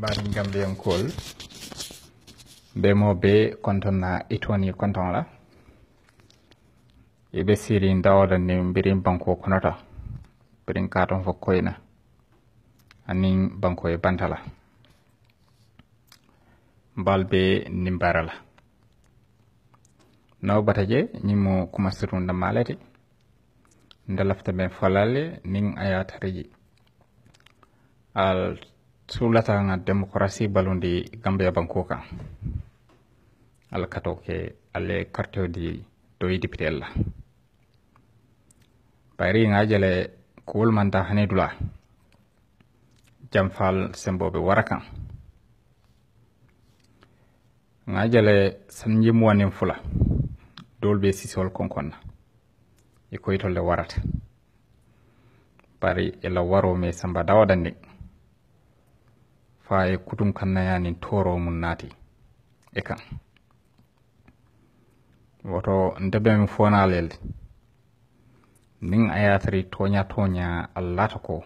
mbaɗin gambiyankol mbemo be konton na itoni konton la eɓe siri dawoda ni mbirin banko konota mbirin katon fo koyna anin banko e bantala mbal be nimbara la naw bataje ñimo kumasiru ndamalete nde lafta ɓen folale nin ayataraji al sulla tagna demokrasi balondi gambia banko kan alla kato ke alle karteo di doyi dipitella bayri nga jele kuwol manta hane dula jamfal sembobe wara kan nga jele sanji fula dol be sisol konkonna e koytolle warata bari ela waro me samba dawadande faa e kutum kannayanin toro mun naati e kan woto ndebemi fonalelde nin a yatari tonya toña allata ko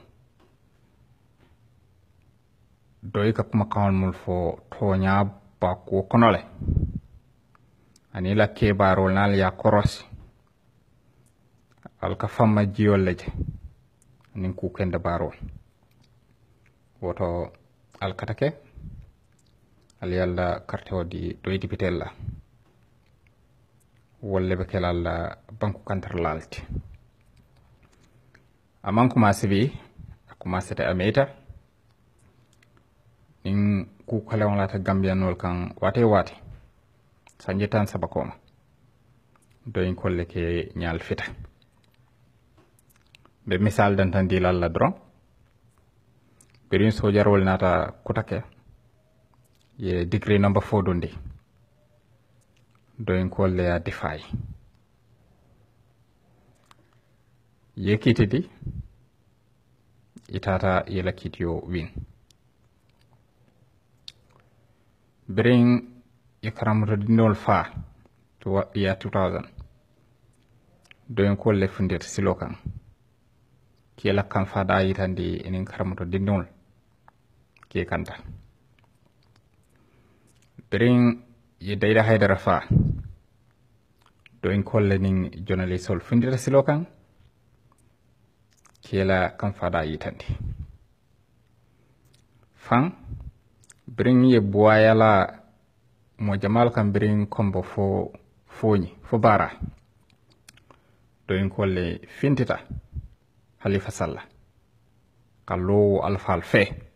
doy ka kuma kawol mul fo ba ko konole ani la kebarol nal ya korosi ka famma jiyol ning ku kende barol woto alkatake ala yalla carte o di ɗoydi bitella walla ɓe kelal banque kantarlalti amman kuma sibi kuma sete ameyta ɗin kukalewolata gambiyanol kan wate wate sanje tan sabakoma doyin kolle ke ñal fita ɓe misal dantan dilalla doron experience ho hojarwol nata kutake ye degree number 4 four ɗo ndi le a defy ye kitidi itata ye la kitio win bring birin ikaramtodinol fa to ya 2000 doyin kolle le silo silokan kela kan da yitandi enin karamoto dinol ke kanta birin yeddayiɗa haydara fa ɗo en kollanin jonalisol fundita silo kan kela kan fada yitande fan birin ye buwayala mo jamal kan birin kombo fo foñi fo bara ɗo en kolle fintita halifa sallah ka lowo alfaal fee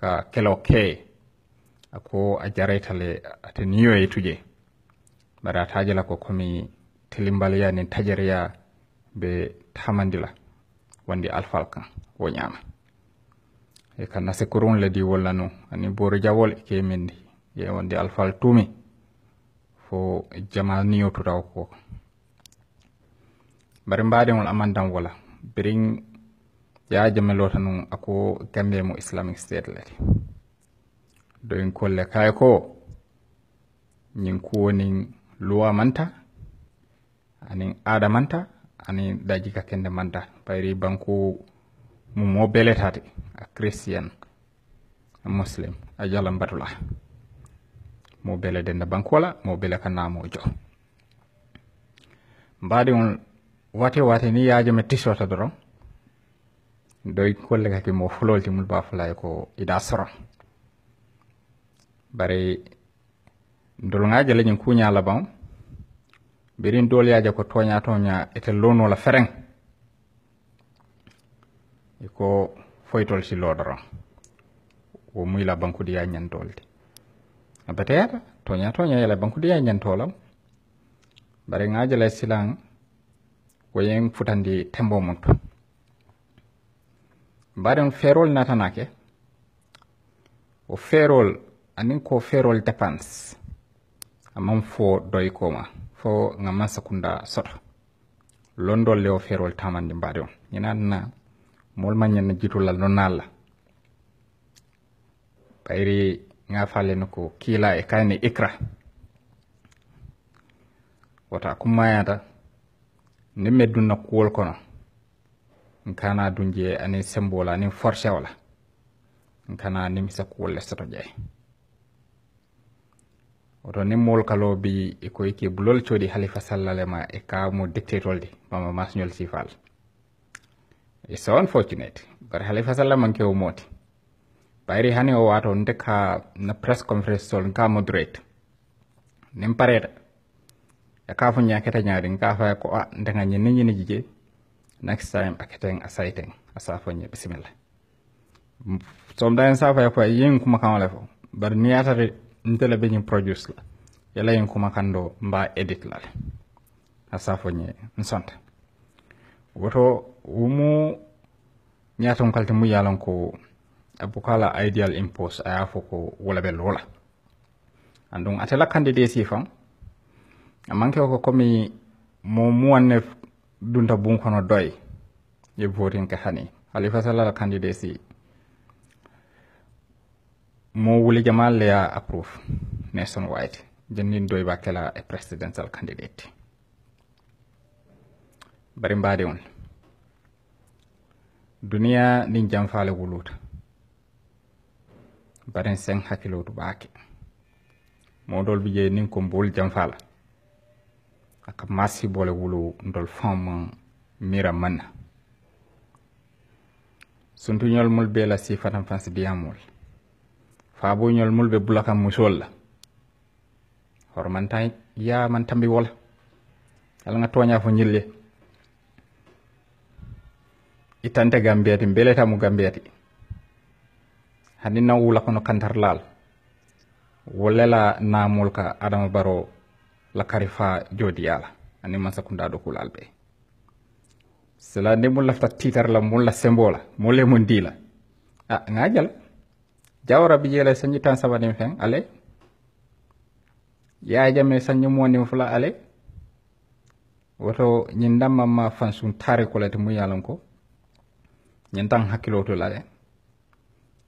ka kelo ke ako a jaraytale ate niyoye tuje bari a tajala ko komi telimbaliya nin tajariya be tamandila wandi alfalka kan wo ñama e ka nasi kurun le di wolla nu ani boori jawol e ke mendi ye wandi alfal tumi fo jama niyo tutaw ko bari mbadeŋol amandan wala biriŋ yajame lota nun ako gambe mo islamic state lati doyin kolle kay ko ñin nin luwa manta anin ada manta anin daji ka kende manta bayri banku mu mo beletate a christian a muslim a jalan batula mo bele dende bankola mo bele ka jo mbadi on wate wate ni yajome tisota doron doy kolle kake mo fulol timul ba fulay ko ida soro bare dolŋaje leñin kuña laban birin doliyaje ko toña toña ete lonola fereŋ iko foytol si lodoron wo muyla bankudiya ñantolde abateyata toña toña yala bankudiya ñantolam bare ŋaje lay silan woyen futandi tembo mum mbaɗen ferol natanake o ferol anin ko ferol dépense aman fo doykoma fo gamman sakunda soto londol le o ferol tamande mbaɗe on ñinanna molma ñanna jitolal no nalla ɓayri ga falleno ko kiila e kayne icra wota kummayata nde meddunna kuwol kono nkana dunje dun ani sembo la ani forcé wala nkana ni misa kuwole sato jee oto ni mwol kalo bi ko iki bulol chodi halifa sallale ma e ka mo dictatol di mama masñol sifal it's so unfortunate but halifa salla manke o mooti bayri hani o waato ndeka na press conference sol nka moderate nin ya kafu nyaketa nyari ñaketa ñaari nka faya ko nyini ah, nte nga ñinni jije next time akaten asaiten asafo nye bisimilla sometimes safa ya fa yin kuma kan wala bar ni yatare ntele be nyin produce la yala yin kuma kan do mba edit la asafo nye nsonta woto wumu nyaton kalte mu yalan ko abukala ideal impose aya fo ko wala be lola andon atela candidate fam amanke ko komi mo muwanne dunta bun kono doy e votinka hani halifa salal candidacy mo wuli ma leya approve nation wide jannin doy ba kela e presidential candidate bari mbaade on duniya ndin jamfaale wuluta baren sen hakkilotu baake modol bi je nin ko mbol jamfaala ak masi bole wulu ndol fam mira man suntu ñol mul be la si fatam fans bi amul fa diyamol ñol mul be bulaka musol la hor man tay ya man tambi wol ala nga toña fo ñille itante gambeeti mbeletamu gambeeti hani la ko no kantar lal wolela namul ka adama baro lakari fa jodi ala ani mansa kunda do kul albe sela ne mun lafta titar la mun la symbole mo le mun dila a ah, ngajal jawra bi jela sanyi tan sa sabani fen ale ya jame sanyi mo ni fula ale woto ñin damma ma fansun tare ko lati mu yalan ko ñin tan hakilo to la le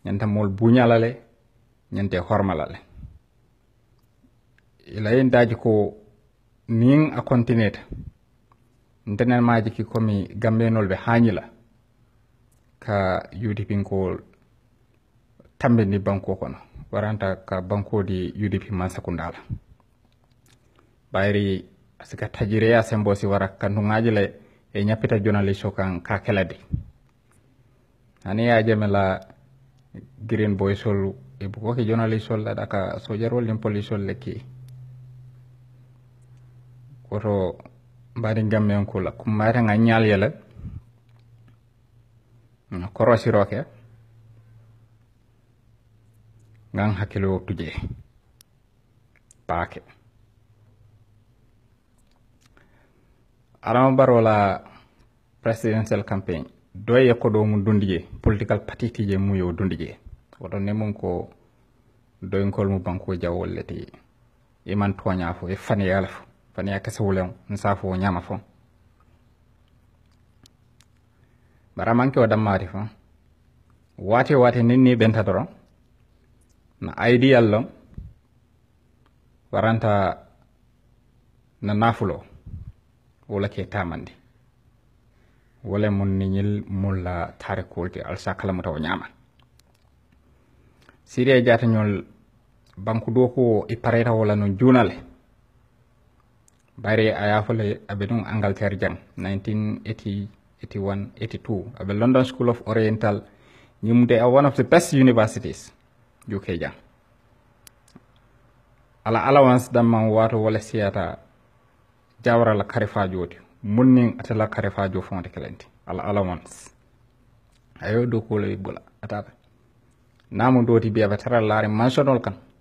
ñin tan mol buñalale ñin te hormalale layindaji ko nin a contineta ndenanmaji ki komi gambenolɓe hañila ka udpinkowol tambini banko kono waranta ka bankodi udp man sakundala ɓayri sika tajireya sembo si wara kandugaji le e ñappita journaliste kan ka keladi ani yajamela green boysol e bugoke journaliste ol aɗa ka sojarol nin polisol lekki nga nyal yele na ga ñalyala korosiroke ngan hakilo tuje paake baro barola presidential campaign doye ko do mu dundiye political tije mu yo dundije ne mon ko doyngol mu banko leti iman toña fo e fani ala fo fa ne yakasa wulem n saa fo bara manke o dammari fo waate waate ni benta doro na ideal lon waranta na nafulo wala ke tamande wala mun ni mulla tarikolte alsa kala mutaw ñama siriya jata ñol banku do ko i pareta wala no bari a yafole aɓe ɗum angleterre jang 1980 82 aɓe london school of oriental ñumde a uh, one of the best universities uk jang ala allowance damman wato wala siyata jawral karefa joti munnin atala karefa jo fonde kelenti ala allowance ayo dow kuloyi bola atata namu doti biyaɓe tara laari mansionol kan